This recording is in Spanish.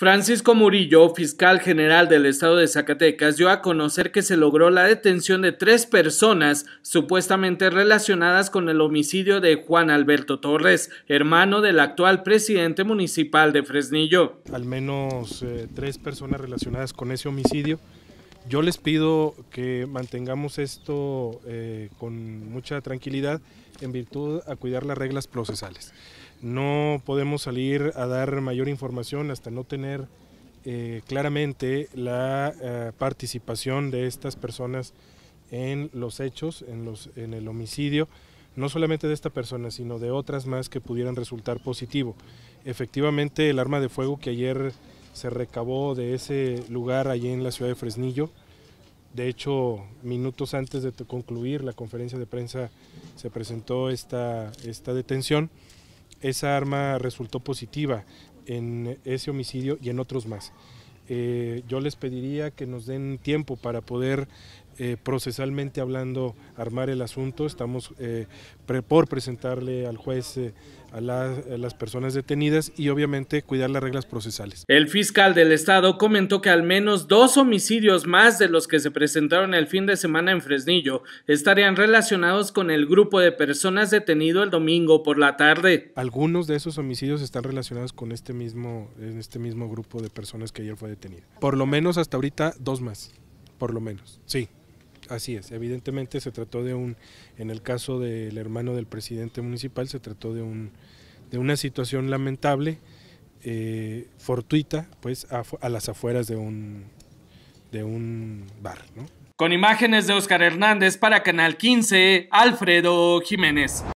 Francisco Murillo, fiscal general del estado de Zacatecas, dio a conocer que se logró la detención de tres personas supuestamente relacionadas con el homicidio de Juan Alberto Torres, hermano del actual presidente municipal de Fresnillo. Al menos eh, tres personas relacionadas con ese homicidio yo les pido que mantengamos esto eh, con mucha tranquilidad en virtud a cuidar las reglas procesales. No podemos salir a dar mayor información hasta no tener eh, claramente la eh, participación de estas personas en los hechos, en, los, en el homicidio, no solamente de esta persona, sino de otras más que pudieran resultar positivo. Efectivamente, el arma de fuego que ayer se recabó de ese lugar allí en la ciudad de Fresnillo. De hecho, minutos antes de concluir la conferencia de prensa se presentó esta, esta detención. Esa arma resultó positiva en ese homicidio y en otros más. Eh, yo les pediría que nos den tiempo para poder eh, procesalmente hablando armar el asunto. Estamos eh, por presentarle al juez eh, a, las personas detenidas y obviamente cuidar las reglas procesales. El fiscal del estado comentó que al menos dos homicidios más de los que se presentaron el fin de semana en Fresnillo estarían relacionados con el grupo de personas detenido el domingo por la tarde. Algunos de esos homicidios están relacionados con este mismo, este mismo grupo de personas que ayer fue detenido. Por lo menos hasta ahorita dos más, por lo menos, sí. Así es, evidentemente se trató de un, en el caso del hermano del presidente municipal, se trató de, un, de una situación lamentable, eh, fortuita, pues a, las afueras de un, de un bar. Con imágenes de Oscar Hernández para Canal 15, Alfredo Jiménez.